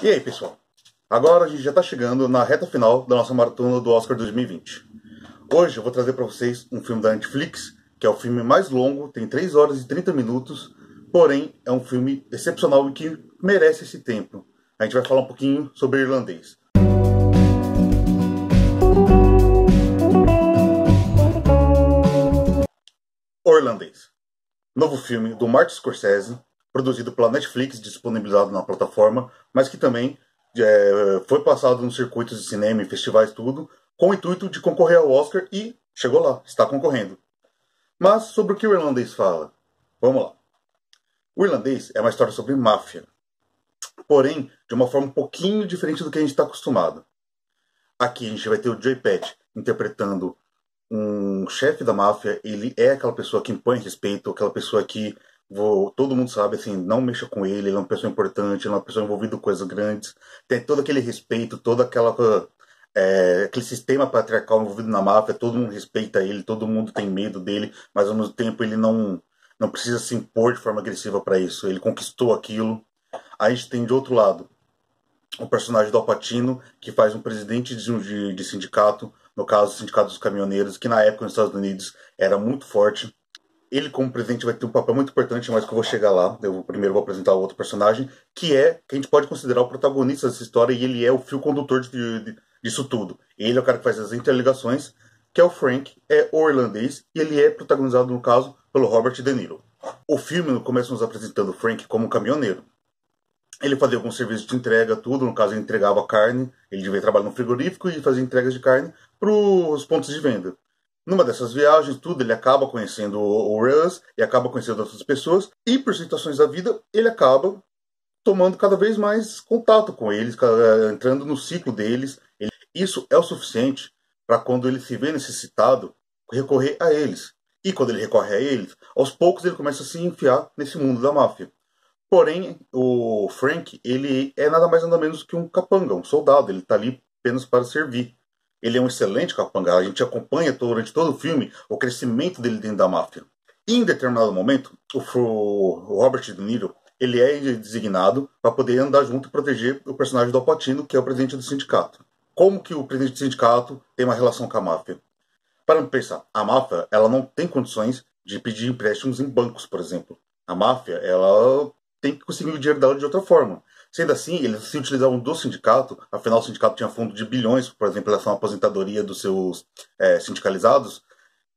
E aí, pessoal? Agora a gente já está chegando na reta final da nossa maratona do Oscar 2020. Hoje eu vou trazer para vocês um filme da Netflix, que é o filme mais longo, tem 3 horas e 30 minutos, porém é um filme excepcional e que merece esse tempo. A gente vai falar um pouquinho sobre irlandês. O Irlandês. Novo filme do Martin Scorsese, produzido pela Netflix, disponibilizado na plataforma, mas que também é, foi passado nos circuitos de cinema e festivais tudo, com o intuito de concorrer ao Oscar e chegou lá, está concorrendo. Mas sobre o que o irlandês fala? Vamos lá. O irlandês é uma história sobre máfia, porém de uma forma um pouquinho diferente do que a gente está acostumado. Aqui a gente vai ter o Joy interpretando um chefe da máfia, ele é aquela pessoa que impõe respeito, aquela pessoa que Vou, todo mundo sabe, assim, não mexa com ele, ele é uma pessoa importante, ele é uma pessoa envolvida com coisas grandes, tem todo aquele respeito, todo aquela, é, aquele sistema patriarcal envolvido na máfia, todo mundo respeita ele, todo mundo tem medo dele, mas ao mesmo tempo ele não, não precisa se impor de forma agressiva para isso, ele conquistou aquilo. Aí a gente tem de outro lado o personagem do Alpatino, que faz um presidente de, de, de sindicato, no caso, o Sindicato dos Caminhoneiros, que na época nos Estados Unidos era muito forte ele, como presidente, vai ter um papel muito importante, mas que eu vou chegar lá. Eu primeiro vou apresentar o outro personagem, que é, que a gente pode considerar o protagonista dessa história, e ele é o fio condutor de, de, disso tudo. Ele é o cara que faz as interligações, que é o Frank, é o irlandês, e ele é protagonizado, no caso, pelo Robert De Niro. O filme começa nos apresentando o Frank como um caminhoneiro. Ele fazia algum serviço de entrega, tudo, no caso, ele entregava carne, ele devia trabalhar no frigorífico e fazia entregas de carne para os pontos de venda. Numa dessas viagens, tudo, ele acaba conhecendo o Russ e acaba conhecendo outras pessoas, e por situações da vida, ele acaba tomando cada vez mais contato com eles, é, entrando no ciclo deles. Isso é o suficiente para quando ele se vê necessitado, recorrer a eles. E quando ele recorre a eles, aos poucos ele começa a se enfiar nesse mundo da máfia. Porém, o Frank, ele é nada mais nada menos que um capanga, um soldado, ele está ali apenas para servir. Ele é um excelente capangá, a gente acompanha durante todo o filme o crescimento dele dentro da máfia. E em determinado momento, o Robert De Niro ele é designado para poder andar junto e proteger o personagem do Alpatino, que é o presidente do sindicato. Como que o presidente do sindicato tem uma relação com a máfia? Para pensar, a máfia ela não tem condições de pedir empréstimos em bancos, por exemplo. A máfia ela tem que conseguir o dinheiro dela de outra forma. Sendo assim, eles se utilizavam do sindicato, afinal o sindicato tinha fundo de bilhões, por exemplo, em relação à aposentadoria dos seus é, sindicalizados,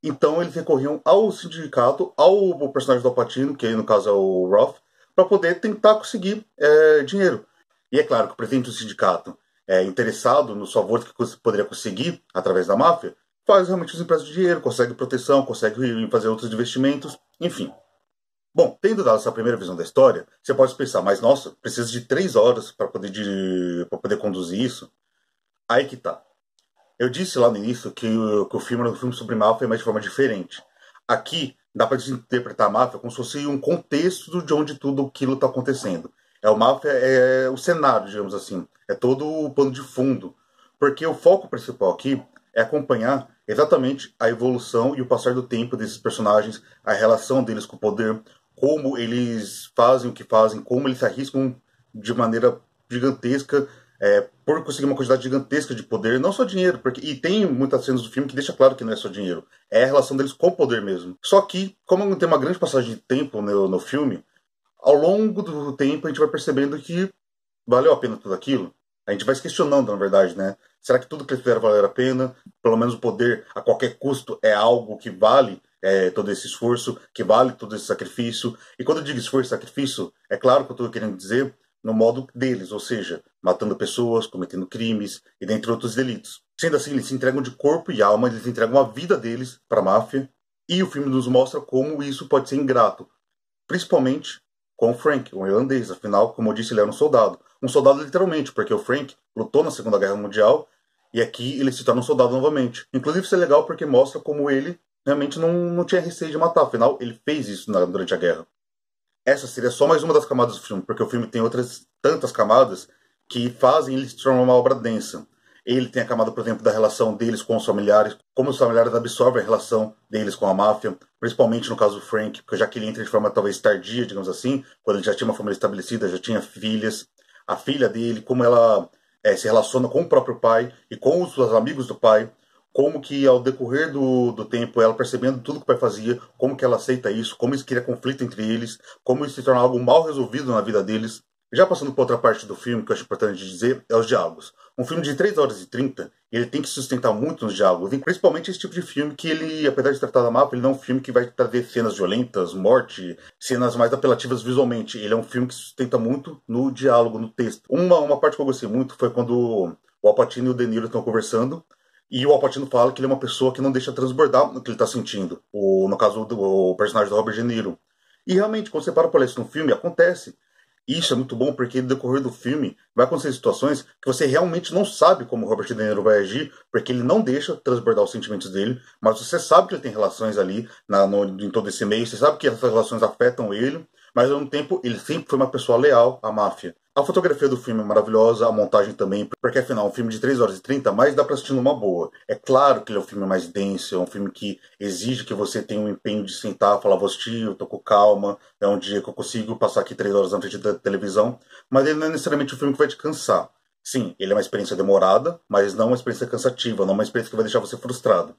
então eles recorriam ao sindicato, ao, personagem do Alpatino, que aí no caso é o Roth, para poder tentar conseguir é, dinheiro. E é claro que o presidente do sindicato, é, interessado nos favores que poderia conseguir através da máfia, faz realmente os empréstimos de dinheiro, consegue proteção, consegue fazer outros investimentos, enfim. Bom, tendo dado essa primeira visão da história, você pode pensar, mas nossa, precisa de três horas para poder, poder conduzir isso. Aí que tá. Eu disse lá no início que, que o filme no filme sobre máfia mas é mais de forma diferente. Aqui dá para interpretar a máfia como se fosse um contexto de onde tudo aquilo está acontecendo. É o máfia é o cenário, digamos assim, é todo o pano de fundo, porque o foco principal aqui é acompanhar exatamente a evolução e o passar do tempo desses personagens, a relação deles com o poder, como eles fazem o que fazem, como eles se arriscam de maneira gigantesca é, por conseguir uma quantidade gigantesca de poder, não só dinheiro, porque e tem muitas cenas do filme que deixa claro que não é só dinheiro, é a relação deles com o poder mesmo. Só que, como tem uma grande passagem de tempo no, no filme, ao longo do tempo a gente vai percebendo que valeu a pena tudo aquilo. A gente vai se questionando, na verdade, né? Será que tudo que eles fizeram valeu a pena? Pelo menos o poder a qualquer custo é algo que vale? é, todo esse esforço, que vale todo esse sacrifício. E quando eu digo esforço e sacrifício, é claro que eu estou querendo dizer no modo deles, ou seja, matando pessoas, cometendo crimes e dentre outros delitos. Sendo assim, eles se entregam de corpo e alma, eles entregam a vida deles para a máfia, e o filme nos mostra como isso pode ser ingrato, principalmente com o Frank, um irlandês, afinal, como eu disse, ele era um soldado. Um soldado literalmente, porque o Frank lutou na Segunda Guerra Mundial e aqui ele se torna um soldado novamente. Inclusive isso é legal porque mostra como ele realmente não, não tinha receio de matar. Afinal, ele fez isso na, durante a guerra. Essa seria só mais uma das camadas do filme, porque o filme tem outras tantas camadas que fazem ele se tornar uma obra densa. Ele tem a camada, por exemplo, da relação deles com os familiares, como os familiares absorvem a relação deles com a máfia, principalmente no caso do Frank, porque já que ele entra de forma talvez tardia, digamos assim, quando ele já tinha uma família estabelecida, já tinha filhas, a filha dele, como ela é, se relaciona com o próprio pai e com os amigos do pai, como que ao decorrer do, do tempo, ela percebendo tudo que o pai fazia, como que ela aceita isso, como isso cria conflito entre eles, como isso se torna algo mal resolvido na vida deles. Já passando para outra parte do filme que eu acho importante dizer, é os diálogos. Um filme de 3 horas e 30, ele tem que sustentar muito nos diálogos, e principalmente esse tipo de filme que ele, apesar de tratar da mapa, ele não é um filme que vai trazer cenas violentas, morte, cenas mais apelativas visualmente. Ele é um filme que sustenta muito no diálogo, no texto. Uma, uma parte que eu gostei muito foi quando o Alpatino e o De Niro estão conversando, e o Alpatino fala que ele é uma pessoa que não deixa transbordar o que ele está sentindo. O, no caso do personagem do Robert De Niro. E realmente, quando você para para isso no filme, acontece. Isso é muito bom porque no decorrer do filme vai acontecer situações que você realmente não sabe como o Robert De Niro vai agir, porque ele não deixa transbordar os sentimentos dele, mas você sabe que ele tem relações ali na, no, em todo esse meio, você sabe que essas relações afetam ele, mas ao mesmo tempo ele sempre foi uma pessoa leal à máfia. A fotografia do filme é maravilhosa, a montagem também, porque afinal, um filme de 3 horas e 30, mas dá para assistir numa boa. É claro que ele é um filme mais denso, é um filme que exige que você tenha um empenho de sentar, falar, vou assistir, eu tô com calma, é um dia que eu consigo passar aqui 3 horas na frente da televisão, mas ele não é necessariamente um filme que vai te cansar. Sim, ele é uma experiência demorada, mas não uma experiência cansativa, não uma experiência que vai deixar você frustrado.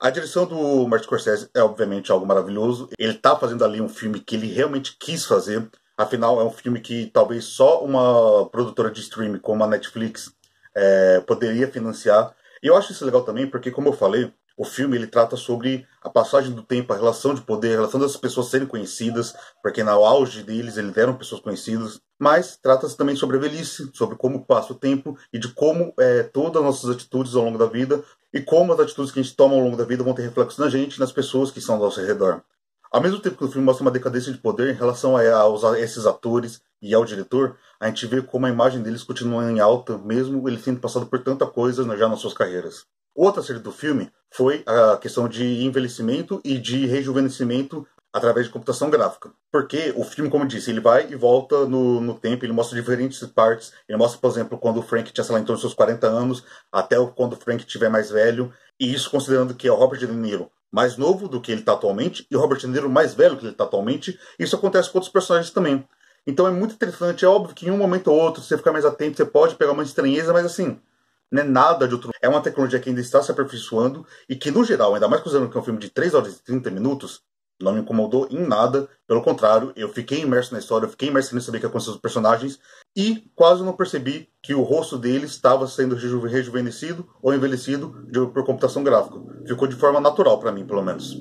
A direção do Martin Scorsese é obviamente algo maravilhoso. Ele está fazendo ali um filme que ele realmente quis fazer. Afinal, é um filme que talvez só uma produtora de streaming como a Netflix é, poderia financiar. E eu acho isso legal também, porque, como eu falei, o filme ele trata sobre a passagem do tempo, a relação de poder, a relação das pessoas serem conhecidas, porque no auge deles eles eram pessoas conhecidas, mas trata-se também sobre a velhice, sobre como passa o tempo e de como é, todas as nossas atitudes ao longo da vida e como as atitudes que a gente toma ao longo da vida vão ter reflexo na gente, nas pessoas que são ao nosso redor. Ao mesmo tempo que o filme mostra uma decadência de poder em relação a, a esses atores e ao diretor, a gente vê como a imagem deles continua em alta, mesmo eles tendo passado por tanta coisa né, já nas suas carreiras. Outra série do filme foi a questão de envelhecimento e de rejuvenescimento através de computação gráfica. Porque o filme, como eu disse, ele vai e volta no, no tempo, ele mostra diferentes partes. Ele mostra, por exemplo, quando o Frank tinha, sei lá, em torno dos seus 40 anos, até quando o Frank estiver mais velho. E isso considerando que é o Robert De Niro, mais novo do que ele está atualmente e o Robert De Niro mais velho que ele está atualmente. Isso acontece com outros personagens também. Então é muito interessante. É óbvio que em um momento ou outro você ficar mais atento, você pode pegar uma estranheza, mas assim, não é nada de outro. É uma tecnologia que ainda está se aperfeiçoando e que, no geral, ainda mais considerando que é um filme de 3 horas e 30 minutos, não me incomodou em nada. Pelo contrário, eu fiquei imerso na história, eu fiquei imerso em saber o que aconteceu com os personagens e quase não percebi que o rosto dele estava sendo reju rejuvenescido ou envelhecido de, por computação gráfica. Ficou de forma natural para mim, pelo menos.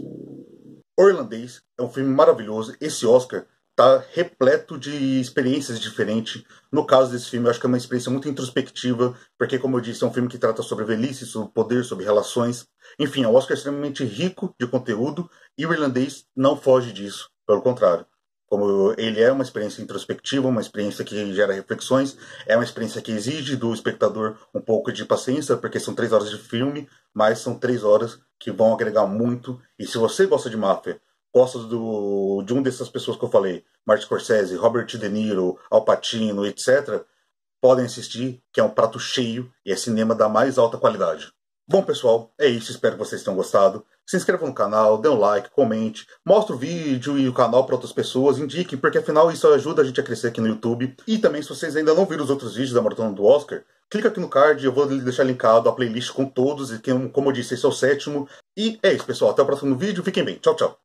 O Irlandês é um filme maravilhoso. Esse Oscar está repleto de experiências diferentes. No caso desse filme, eu acho que é uma experiência muito introspectiva, porque, como eu disse, é um filme que trata sobre velhice, sobre poder, sobre relações. Enfim, é um Oscar extremamente rico de conteúdo e o irlandês não foge disso, pelo contrário. Como ele é uma experiência introspectiva, uma experiência que gera reflexões, é uma experiência que exige do espectador um pouco de paciência, porque são três horas de filme, mas são três horas que vão agregar muito. E se você gosta de máfia, costas do, de um dessas pessoas que eu falei, Martin Scorsese, Robert De Niro, Al Pacino, etc., podem assistir, que é um prato cheio e é cinema da mais alta qualidade. Bom, pessoal, é isso. Espero que vocês tenham gostado. Se inscrevam no canal, dê um like, comente, mostre o vídeo e o canal para outras pessoas, indiquem, porque afinal isso ajuda a gente a crescer aqui no YouTube. E também, se vocês ainda não viram os outros vídeos da Maratona do Oscar, clica aqui no card, eu vou deixar linkado a playlist com todos, e como eu disse, esse é o sétimo. E é isso, pessoal. Até o próximo vídeo. Fiquem bem. Tchau, tchau.